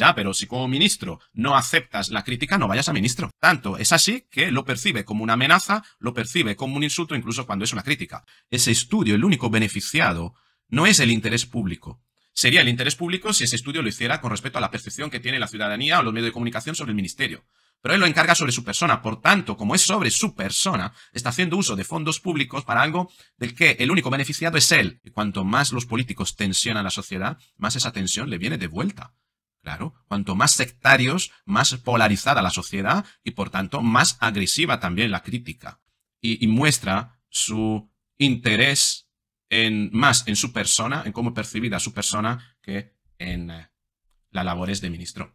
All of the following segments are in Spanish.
Ya, pero si como ministro no aceptas la crítica, no vayas a ministro. Tanto es así que lo percibe como una amenaza, lo percibe como un insulto, incluso cuando es una crítica. Ese estudio, el único beneficiado, no es el interés público. Sería el interés público si ese estudio lo hiciera con respecto a la percepción que tiene la ciudadanía o los medios de comunicación sobre el ministerio. Pero él lo encarga sobre su persona, por tanto, como es sobre su persona, está haciendo uso de fondos públicos para algo del que el único beneficiado es él. Y cuanto más los políticos tensionan a la sociedad, más esa tensión le viene de vuelta. Claro, cuanto más sectarios, más polarizada la sociedad y por tanto más agresiva también la crítica. Y, muestra su interés en, más en su persona, en cómo percibida su persona, que en eh, las labores de ministro.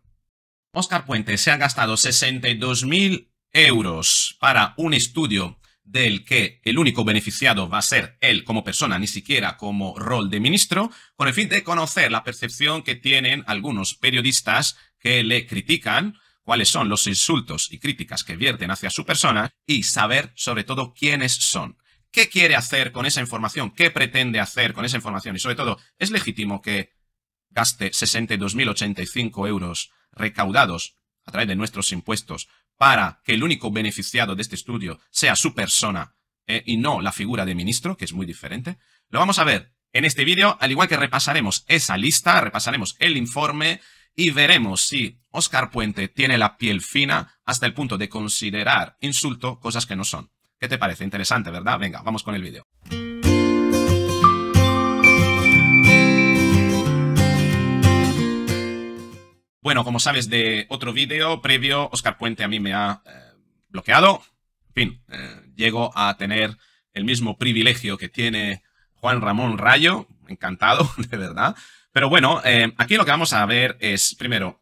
Oscar Puente se ha gastado 62.000 euros para un estudio del que el único beneficiado va a ser él como persona, ni siquiera como rol de ministro, con el fin de conocer la percepción que tienen algunos periodistas que le critican, cuáles son los insultos y críticas que vierten hacia su persona y saber sobre todo quiénes son. ¿Qué quiere hacer con esa información? ¿Qué pretende hacer con esa información? Y sobre todo, ¿es legítimo que gaste 62.085 euros recaudados a través de nuestros impuestos para que el único beneficiado de este estudio sea su persona eh, y no la figura de ministro, que es muy diferente, lo vamos a ver en este vídeo, al igual que repasaremos esa lista, repasaremos el informe y veremos si Oscar Puente tiene la piel fina hasta el punto de considerar insulto cosas que no son. ¿Qué te parece? Interesante, ¿verdad? Venga, vamos con el vídeo. Bueno, como sabes de otro vídeo previo, Oscar Puente a mí me ha eh, bloqueado. En fin, eh, llego a tener el mismo privilegio que tiene Juan Ramón Rayo. Encantado, de verdad. Pero bueno, eh, aquí lo que vamos a ver es, primero,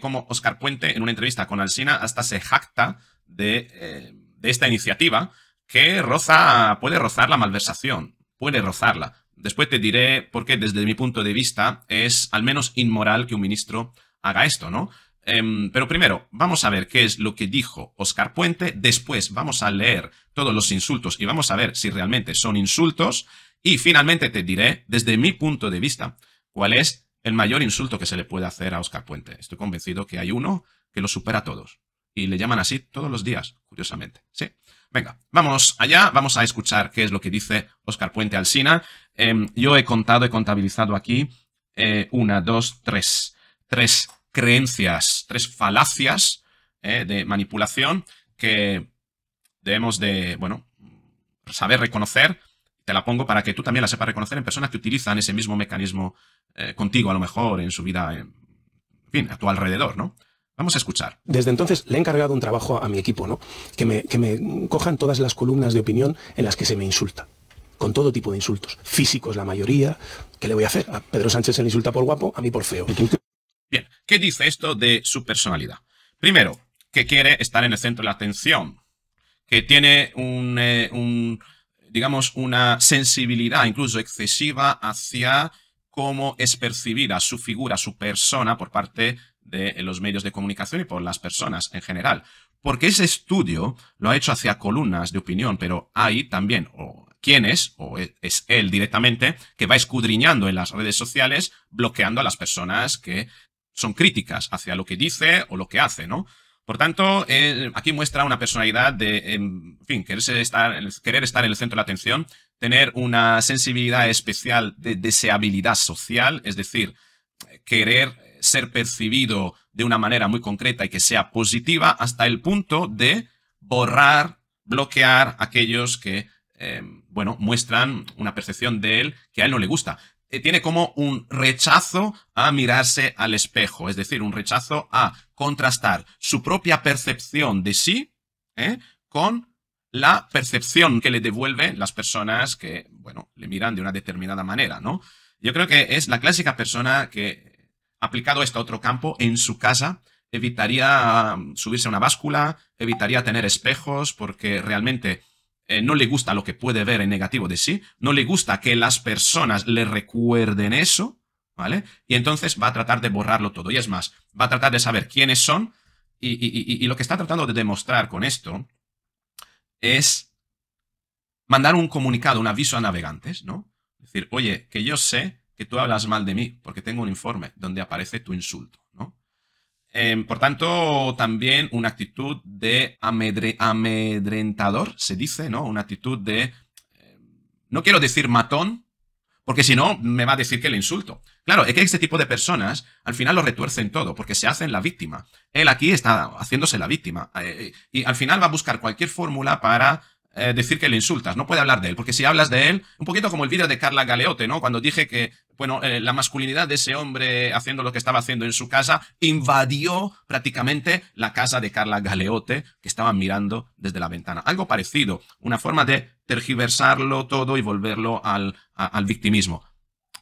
cómo Oscar Puente en una entrevista con Alsina hasta se jacta de, de esta iniciativa que roza, puede rozar la malversación, puede rozarla. Después te diré por qué, desde mi punto de vista, es al menos inmoral que un ministro haga esto, ¿no? Em, pero primero, vamos a ver qué es lo que dijo Oscar Puente, después vamos a leer todos los insultos y vamos a ver si realmente son insultos y finalmente te diré, desde mi punto de vista, cuál es el mayor insulto que se le puede hacer a Oscar Puente. Estoy convencido que hay uno que lo supera a todos y le llaman así todos los días, curiosamente. Sí. Venga, vamos allá, vamos a escuchar qué es lo que dice Oscar Puente Alsina. Em, yo he contado, he contabilizado aquí eh, una, dos, tres. Tres creencias, tres falacias eh, de manipulación que debemos de, bueno, saber reconocer. Te la pongo para que tú también la sepas reconocer en personas que utilizan ese mismo mecanismo eh, contigo, a lo mejor, en su vida, eh, en, fin, a tu alrededor, ¿no? Vamos a escuchar. Desde entonces le he encargado un trabajo a mi equipo, ¿no? Que me, que me cojan todas las columnas de opinión en las que se me insulta con todo tipo de insultos, físicos la mayoría, ¿qué le voy a hacer? A Pedro Sánchez se le insulta por guapo, a mí por feo. Bien, ¿qué dice esto de su personalidad? Primero, que quiere estar en el centro de la atención, que tiene eh, un, digamos, una sensibilidad incluso excesiva hacia cómo es percibida su figura, su persona por parte de los medios de comunicación y por las personas en general. Porque ese estudio lo ha hecho hacia columnas de opinión, pero hay también, o quién es, o e, es él directamente, que va escudriñando en las redes sociales, bloqueando a las personas que son críticas hacia lo que dice o lo que hace, ¿no? Por tanto, eh, aquí muestra una personalidad de, en fin, querer estar, querer estar en el centro de la atención, tener una sensibilidad especial de deseabilidad social, es decir, querer ser percibido de una manera muy concreta y que sea positiva hasta el punto de borrar, bloquear aquellos que, eh, bueno, muestran una percepción de él que a él no le gusta. Eh, tiene como un rechazo a mirarse al espejo, es decir, un rechazo a contrastar su propia percepción de sí ¿eh? con la percepción que le devuelven las personas que, bueno, le miran de una determinada manera, ¿no? Yo creo que es la clásica persona que, aplicado esto a otro campo, en su casa, evitaría mm, subirse a una báscula, evitaría tener espejos, porque realmente eh, no le gusta lo que puede ver en negativo de sí, no le gusta que las personas le recuerden eso, ¿vale? Y entonces va a tratar de borrarlo todo. Y es más, va a tratar de saber quiénes son y, y lo que está tratando de demostrar con esto es mandar un comunicado, un aviso a navegantes, ¿no? Es decir, oye, que yo sé que tú hablas mal de mí porque tengo un informe donde aparece tu insulto, ¿no? Em, por tanto, también una actitud de amedre, amedrentador, se dice, ¿no? Una actitud de... Em, no quiero decir matón, porque si no, me va a decir que le insulto. Claro, es que este tipo de personas al final lo retuercen todo, porque se hacen la víctima. Él aquí está haciéndose la víctima. Eh, eh, y al final va a buscar cualquier fórmula para eh, decir que le insultas, no puede hablar de él, porque si hablas de él, un poquito como el vídeo de Carla Galeote, ¿no? Cuando dije que, bueno, eh, la masculinidad de ese hombre haciendo lo que estaba haciendo en su casa invadió prácticamente la casa de Carla Galeote, que estaba mirando desde la ventana. Algo parecido, una forma de tergiversarlo todo y volverlo al, al victimismo.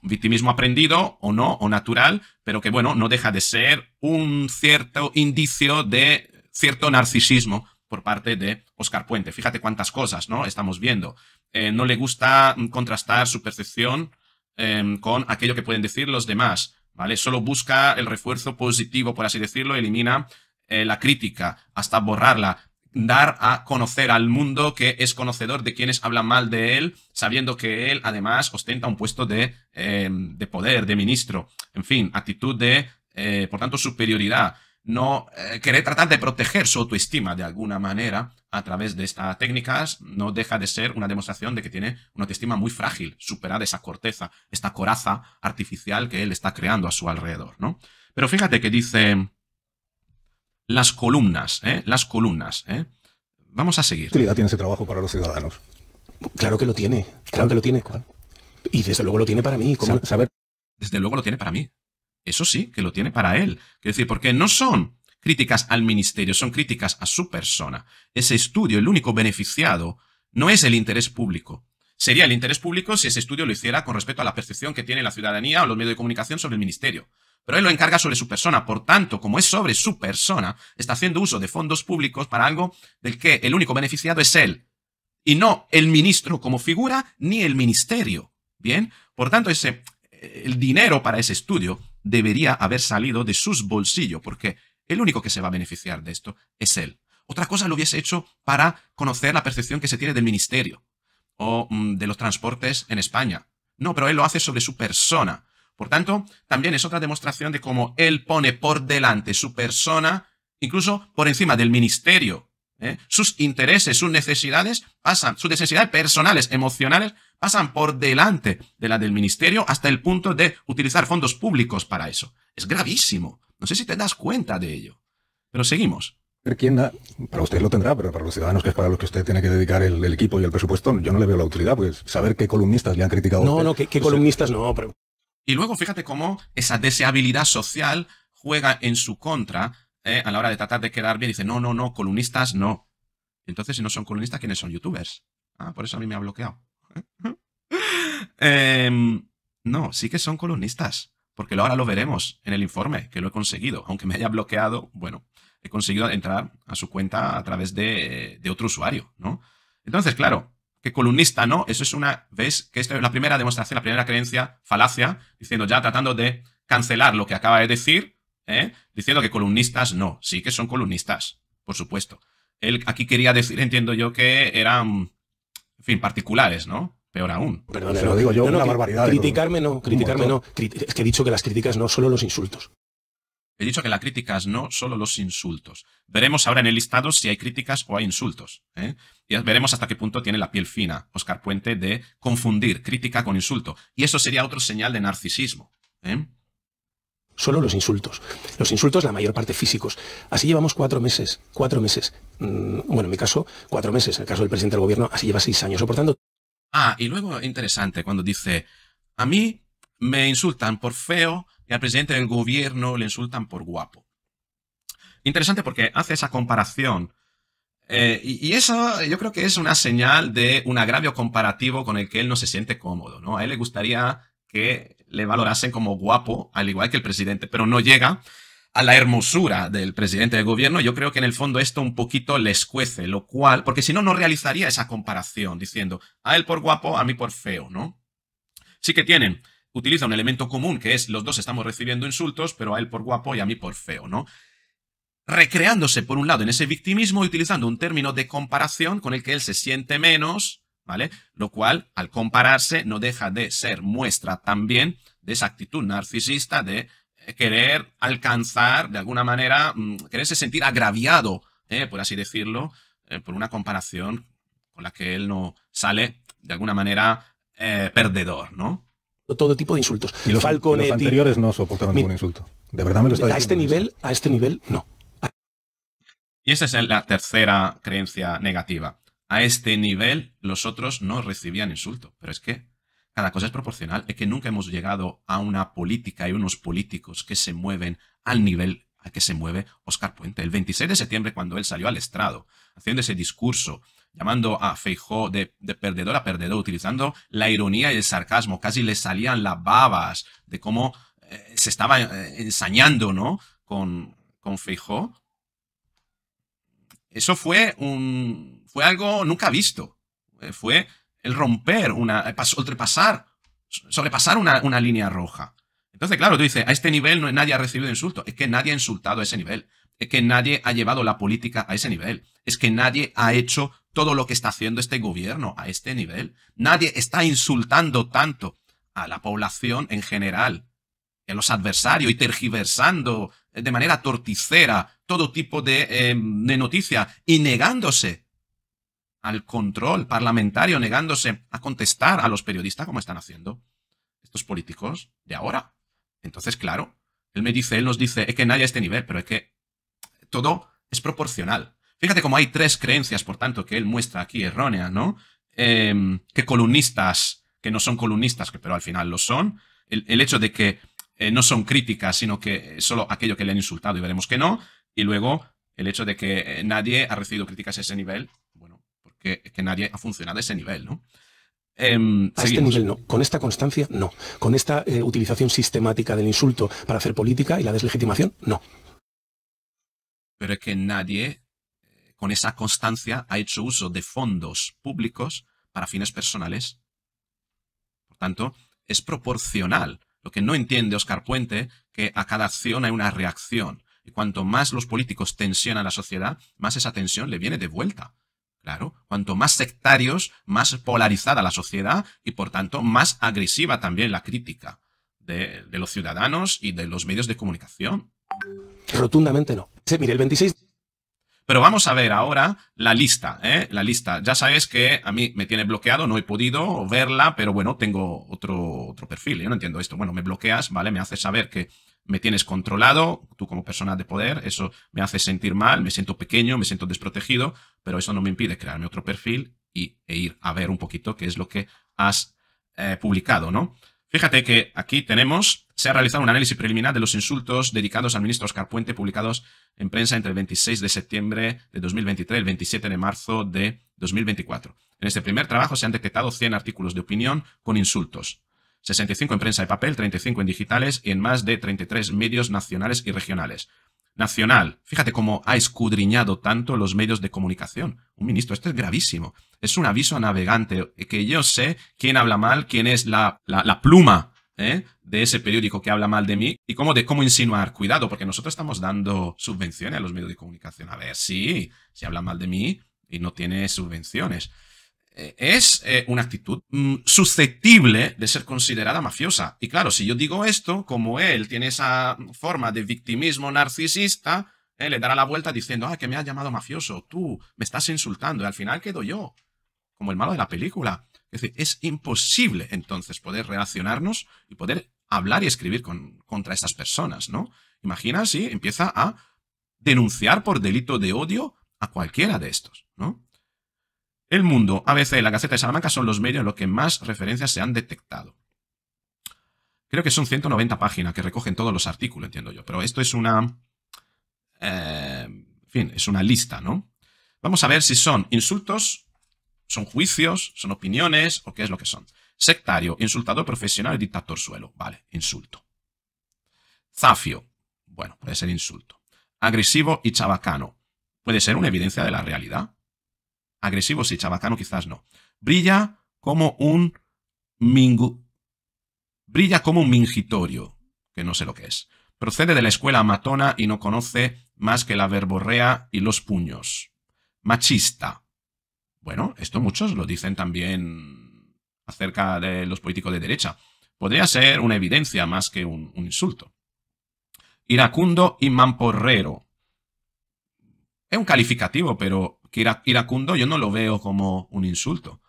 Victimismo aprendido o no, o natural, pero que, bueno, no deja de ser un cierto indicio de cierto narcisismo por parte de Oscar Puente. Fíjate cuántas cosas, ¿no? Estamos viendo. Eh, no le gusta contrastar su percepción em, con aquello que pueden decir los demás, ¿vale? Solo busca el refuerzo positivo, por así decirlo, elimina eh, la crítica hasta borrarla dar a conocer al mundo que es conocedor de quienes hablan mal de él, sabiendo que él además ostenta un puesto de, em, poder, de ministro, en fin, actitud de, eh, por tanto, superioridad no eh, querer tratar de proteger su autoestima de alguna manera a través de estas técnicas no deja de ser una demostración de que tiene una autoestima muy frágil, superada esa corteza, esta coraza artificial que él está creando a su alrededor, ¿no? Pero fíjate que dice las columnas, ¿eh? Las columnas, ¿eh? Vamos a seguir. ¿Qué utilidad tiene ese trabajo para los ciudadanos? Claro que lo tiene, claro que lo tiene. ¿Cuál? Y desde luego lo tiene para mí. saber? Desde luego lo tiene para mí. Eso sí, que lo tiene para él. Quiero decir, porque no son críticas al ministerio, son críticas a su persona. Ese estudio, el único beneficiado, no es el interés público. Sería el interés público si ese estudio lo hiciera con respecto a la percepción que tiene la ciudadanía o los medios de comunicación sobre el ministerio. Pero él lo encarga sobre su persona, por tanto, como es sobre su persona, está haciendo uso de fondos públicos para algo del que el único beneficiado es él, y no el ministro como figura ni el ministerio. Bien, por tanto, ese, el dinero para ese estudio debería haber salido de sus bolsillos, porque el único que se va a beneficiar de esto es él. Otra cosa lo hubiese hecho para conocer la percepción que se tiene del ministerio o mm, de los transportes en España. No, pero él lo hace sobre su persona. Por tanto, también es otra demostración de cómo él pone por delante su persona, incluso por encima del ministerio ¿eh? Sus intereses, sus necesidades pasan, sus necesidades personales, emocionales, pasan por delante de la del ministerio hasta el punto de utilizar fondos públicos para eso. Es gravísimo. No sé si te das cuenta de ello. Pero seguimos. ¿Quién da? Para usted lo tendrá, pero para los ciudadanos, que es para los que usted tiene que dedicar el, equipo y el presupuesto, yo no le veo la utilidad, pues saber qué columnistas le han criticado. No, no, qué, pues, eh, columnistas no, Y luego fíjate cómo esa deseabilidad social juega en su contra ¿eh? a la hora de tratar de quedar bien, dice, no, no, no, columnistas no. Entonces, si no son columnistas, ¿quiénes son youtubers? Ah, por eso a mí me ha bloqueado. Em, no, sí que son columnistas, porque ahora lo veremos en el informe, que lo he conseguido. Aunque me haya bloqueado, bueno, he conseguido entrar a su cuenta a través de, otro usuario, ¿no? Entonces, claro, que columnista no, eso es una, vez, Que esta es la primera demostración, la primera creencia, falacia, diciendo ya tratando de cancelar lo que acaba de decir, ¿eh? diciendo que columnistas no, sí que son columnistas, por supuesto. Él aquí quería decir, entiendo yo, que eran, en fin, particulares, ¿no? Peor aún. Perdón, eh, lo digo yo, una barbaridad. ¿eh? Criticarme no, criticarme no. Es que he dicho que las críticas no, solo los insultos. He dicho que las críticas no, solo los insultos. Veremos ahora en el listado si hay críticas o hay insultos. ¿eh? Y veremos hasta qué punto tiene la piel fina Oscar Puente de confundir crítica con insulto. Y eso sería otro señal de narcisismo. ¿eh? Solo los insultos. Los insultos, la mayor parte físicos. Así llevamos cuatro meses, cuatro meses. Mm, bueno, en mi caso, cuatro meses. En el caso del presidente del gobierno, así lleva seis años soportando. Ah, y luego interesante cuando dice, a mí me insultan por feo y al presidente del gobierno le insultan por guapo. Interesante porque hace esa comparación. Eh, y, y, eso yo creo que es una señal de un agravio comparativo con el que él no se siente cómodo, ¿no? A él le gustaría que le valorasen como guapo, al igual que el presidente, pero no llega a la hermosura del presidente de gobierno, yo creo que en el fondo esto un poquito les cuece, lo cual, porque si no, no realizaría esa comparación diciendo a él por guapo, a mí por feo, ¿no? Sí que tienen, utiliza un elemento común que es los dos estamos recibiendo insultos, pero a él por guapo y a mí por feo, ¿no? Recreándose por un lado en ese victimismo y utilizando un término de comparación con el que él se siente menos lo cual, al compararse, no deja de ser muestra también de esa actitud narcisista de eh, querer alcanzar, de alguna manera, mm, quererse sentir agraviado, eh, por así decirlo, eh, por una comparación con la que él no sale, de alguna manera, perdedor, ¿no? Todo tipo de insultos. los, anteriores no soportaron ningún insulto. De verdad me lo está diciendo. A este nivel, a este nivel, no. Y esa es la tercera creencia negativa a este nivel los otros no recibían insulto. Pero es que cada cosa es proporcional. Es que nunca hemos llegado a una política y unos políticos que se mueven al nivel al que se mueve Oscar Puente. El 26 de septiembre, cuando él salió al estrado, haciendo ese discurso, llamando a Feijó de, perdedor a perdedor, utilizando la ironía y el sarcasmo, casi le salían las babas de cómo eh, se estaba eh, ensañando, ¿no? Con, con eso fue un. fue algo nunca visto. Eh, fue el romper una. Eh, sobrepasar. una, línea roja. Entonces, claro, tú dices, a este nivel no, nadie ha recibido insulto Es que nadie ha insultado a ese nivel. Es que nadie ha llevado la política a ese nivel. Es que nadie ha hecho todo lo que está haciendo este gobierno a este nivel. Nadie está insultando tanto a la población en general en los adversarios y tergiversando de manera torticera todo tipo em, de, noticia y negándose al control parlamentario, negándose a contestar a los periodistas como están haciendo estos políticos de ahora. Entonces, claro, él me dice, él nos dice, es que nadie a este nivel, pero es que todo es proporcional. Fíjate cómo hay tres creencias, por tanto, que él muestra aquí erróneas, ¿no? Em, que columnistas, que no son columnistas, pero al final lo son, el, el hecho de que eh, no son críticas, sino que eh, solo aquello que le han insultado y veremos que no. Y luego el hecho de que eh, nadie ha recibido críticas a ese nivel, bueno, porque nadie ha funcionado a ese nivel, ¿no? Em, a este nivel no, con esta constancia no, con esta utilización sistemática del insulto para hacer política y la deslegitimación no. Pero es que nadie con esa constancia ha hecho uso de fondos públicos para fines personales. Por tanto, es proporcional lo que no entiende Oscar Puente, que a cada acción hay una reacción. Y cuanto más los políticos tensionan a la sociedad, más esa tensión le viene de vuelta. Claro, cuanto más sectarios, más polarizada la sociedad y por tanto más agresiva también la crítica de, los ciudadanos y de los medios de comunicación. Rotundamente no. se mire, el 26 pero vamos a ver ahora la lista, ¿eh? La lista. Ya sabes que a mí me tiene bloqueado, no he podido verla, pero bueno, tengo otro, otro perfil. ¿eh? Yo no entiendo esto. Bueno, me bloqueas, ¿vale? Me haces saber que me tienes controlado, tú como persona de poder, eso me hace sentir mal, me siento pequeño, me siento desprotegido, pero eso no me impide crearme otro perfil y, e ir a ver un poquito qué es lo que has eh, publicado, ¿no? Fíjate que aquí tenemos, se ha realizado un análisis preliminar de los insultos dedicados al ministro Oscar Puente publicados en prensa entre el 26 de septiembre de 2023 y el 27 de marzo de 2024. En este primer trabajo se han detectado 100 artículos de opinión con insultos. 65 en prensa de papel, 35 en digitales y en más de 33 medios nacionales y regionales nacional. Fíjate cómo ha escudriñado tanto los medios de comunicación. Un ministro, esto es gravísimo. Es un aviso a navegante, eh, que yo sé quién habla mal, quién es la, la, pluma eh, de ese periódico que habla mal de mí y cómo, de, cómo insinuar. Cuidado, porque nosotros estamos dando subvenciones a los medios de comunicación. A ver, sí, si habla mal de mí y no tiene subvenciones. Eh, es eh, una actitud mm, susceptible de ser considerada mafiosa. Y claro, si yo digo esto, como él tiene esa forma de victimismo narcisista, eh, le dará la vuelta diciendo, ah, que me has llamado mafioso, tú me estás insultando, y al final quedo yo, como el malo de la película. Es decir, es imposible entonces poder relacionarnos y poder hablar y escribir con, contra estas personas, ¿no? Imagina si empieza a denunciar por delito de odio a cualquiera de estos, ¿no? El Mundo, ABC, La Gaceta de Salamanca son los medios en los que más referencias se han detectado. Creo que son 190 páginas que recogen todos los artículos, entiendo yo. Pero esto es una... Eh, en fin, es una lista, ¿no? Vamos a ver si son insultos, son juicios, son opiniones o qué es lo que son. Sectario, insultador profesional, dictator suelo. Vale, insulto. Zafio, bueno, puede ser insulto. Agresivo y chabacano. Puede ser una evidencia de la realidad. Agresivo sí, chabacano quizás no. Brilla como un mingu... Brilla como un mingitorio, que no sé lo que es. Procede de la escuela matona y no conoce más que la verborrea y los puños. Machista. Bueno, esto muchos lo dicen también acerca de los políticos de derecha. Podría ser una evidencia más que un, un insulto. Iracundo y mamporrero. Es un calificativo, pero que iracundo yo no lo veo como un insulto.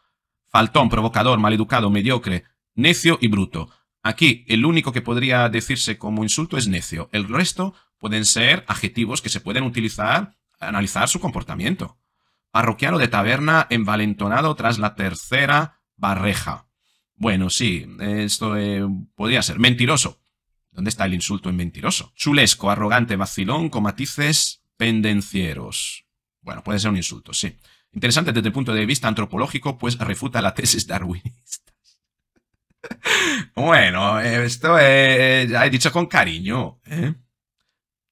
Faltón, provocador, maleducado, mediocre, necio y bruto. Aquí el único que podría decirse como insulto es necio. El resto pueden ser adjetivos que se pueden utilizar para analizar su comportamiento. Parroquiano de taberna envalentonado tras la tercera barreja. Bueno, sí, esto eh, podría ser mentiroso. ¿Dónde está el insulto en mentiroso? Chulesco, arrogante, vacilón, con matices pendencieros. Bueno, puede ser un insulto, sí. Interesante desde el punto de vista antropológico, pues refuta la tesis darwinista. bueno, esto ya he dicho con cariño. ¿eh?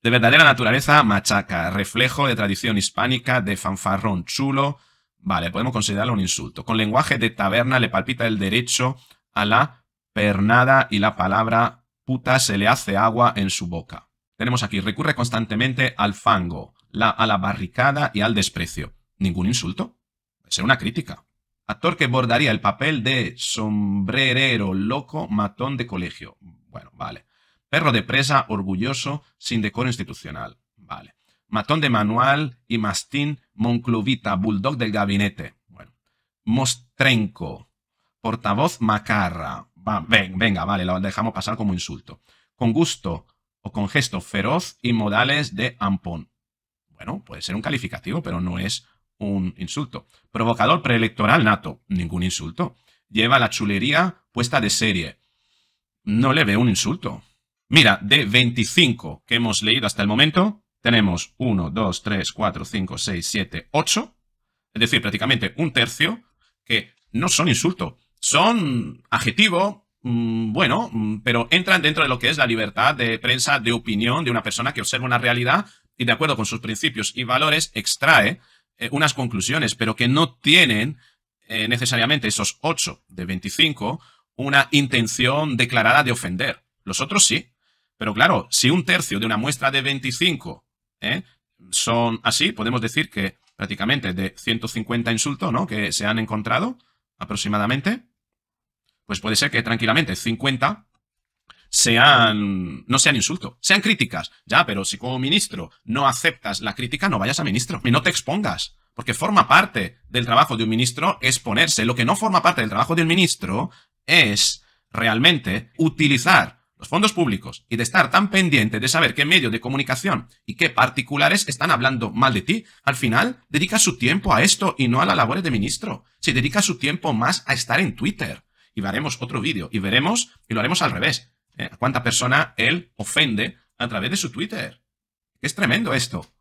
De verdadera naturaleza, machaca, reflejo de tradición hispánica, de fanfarrón chulo. Vale, podemos considerarlo un insulto. Con lenguaje de taberna le palpita el derecho a la pernada y la palabra puta se le hace agua en su boca. Tenemos aquí, recurre constantemente al fango, a la barricada y al desprecio. Ningún insulto. Ser una crítica. Actor que bordaría el papel de sombrerero, loco, matón de colegio. Bueno, vale. Perro de presa, orgulloso, sin decoro institucional. Vale. Matón de manual y mastín, monclovita, bulldog del gabinete. Bueno. Mostrenco. Portavoz macarra. venga, vale, lo dejamos pasar como insulto. Con gusto o con gesto feroz y modales de ampón. Bueno, puede ser un calificativo, pero no es un insulto. Provocador preelectoral nato, ningún insulto. Lleva la chulería puesta de serie. No le veo un insulto. Mira, de 25 que hemos leído hasta el momento, tenemos 1, 2, 3, 4, 5, 6, 7, 8. Es decir, prácticamente un tercio que no son insulto. Son adjetivo, mm, bueno, mm, pero entran dentro de lo que es la libertad de prensa, de opinión de una persona que observa una realidad y de acuerdo con sus principios y valores extrae eh, unas conclusiones, pero que no tienen eh, necesariamente esos 8 de 25 una intención declarada de ofender. Los otros sí. Pero claro, si un tercio de una muestra de 25 eh, son así, podemos decir que prácticamente de 150 insultos ¿no? que se han encontrado aproximadamente, pues puede ser que tranquilamente 50 sean, no sean insultos, sean críticas. Ya, pero si como ministro no aceptas la crítica, no vayas a ministro y no te expongas. Porque forma parte del trabajo de un ministro exponerse. Lo que no forma parte del trabajo de un ministro es realmente utilizar los fondos públicos y de estar tan pendiente de saber qué medio de comunicación y qué particulares están hablando mal de ti, al final dedica su tiempo a esto y no a las labores de ministro. Si dedica su tiempo más a estar en Twitter. Y haremos otro vídeo y veremos y lo haremos al revés. Eh, ¿Cuánta persona él ofende a través de su Twitter. Es tremendo esto.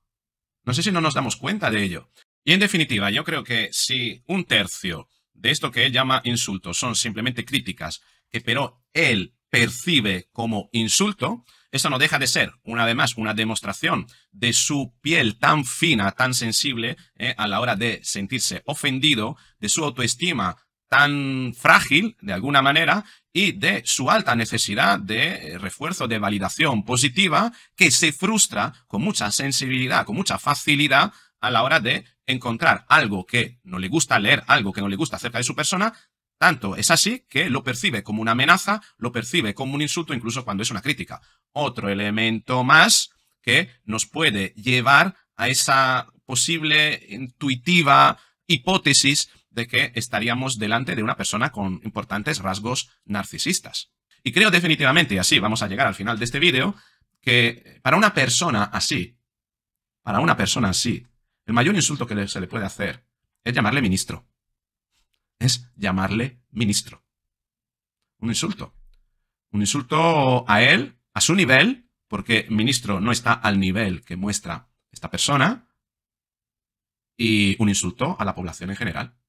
No sé si no nos damos cuenta de ello. Y en definitiva, yo creo que si un tercio de esto que él llama insultos son simplemente críticas que pero él percibe como insulto, eso no deja de ser, una vez más, una demostración de su piel tan fina, tan sensible, eh, a la hora de sentirse ofendido, de su autoestima tan frágil, de alguna manera, y de su alta necesidad de eh, refuerzo de validación positiva que se frustra con mucha sensibilidad, con mucha facilidad a la hora de encontrar algo que no le gusta, leer algo que no le gusta acerca de su persona, tanto es así que lo percibe como una amenaza, lo percibe como un insulto, incluso cuando es una crítica. Otro elemento más que nos puede llevar a esa posible intuitiva hipótesis de que estaríamos delante de una persona con importantes rasgos narcisistas. Y creo definitivamente, y así vamos a llegar al final de este vídeo, que para una persona así, para una persona así, el mayor insulto que se le puede hacer es llamarle ministro. Es llamarle ministro. Un insulto. Un insulto a él, a su nivel, porque ministro no está al nivel que muestra esta persona, y un insulto a la población en general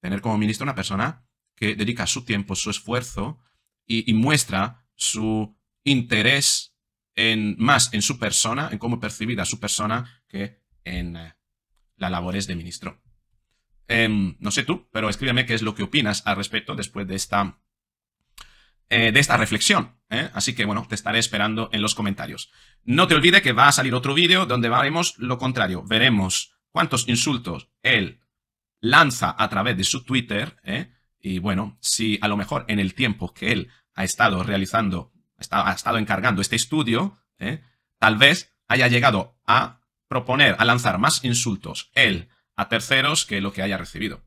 tener como ministro una persona que dedica su tiempo, su esfuerzo y, muestra su interés en, más en su persona, en cómo percibida su persona, que en eh, las labores de ministro. Em, no sé tú, pero escríbeme qué es lo que opinas al respecto después de esta, eh, de esta reflexión. ¿eh? Así que bueno, te estaré esperando en los comentarios. No te olvides que va a salir otro vídeo donde veremos lo contrario. Veremos cuántos insultos él lanza a través de su Twitter, ¿eh? y bueno, si a lo mejor en el tiempo que él ha estado realizando, ha estado encargando este estudio, ¿eh? tal vez haya llegado a proponer, a lanzar más insultos él a terceros que lo que haya recibido.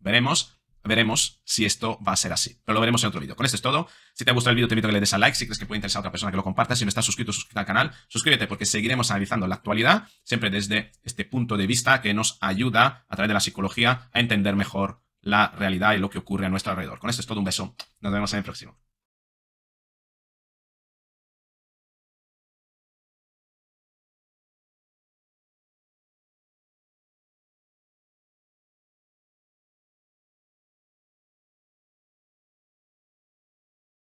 Veremos veremos si esto va a ser así. Pero lo veremos en otro vídeo. Con esto es todo. Si te ha gustado el vídeo, te invito a que le des a like. Si crees que puede interesar a otra persona, que lo compartas. Si no estás suscrito, suscríbete al canal. Suscríbete porque seguiremos analizando la actualidad, siempre desde este punto de vista que nos ayuda, a través de la psicología, a entender mejor la realidad y lo que ocurre a nuestro alrededor. Con esto es todo. Un beso. Nos vemos en el próximo.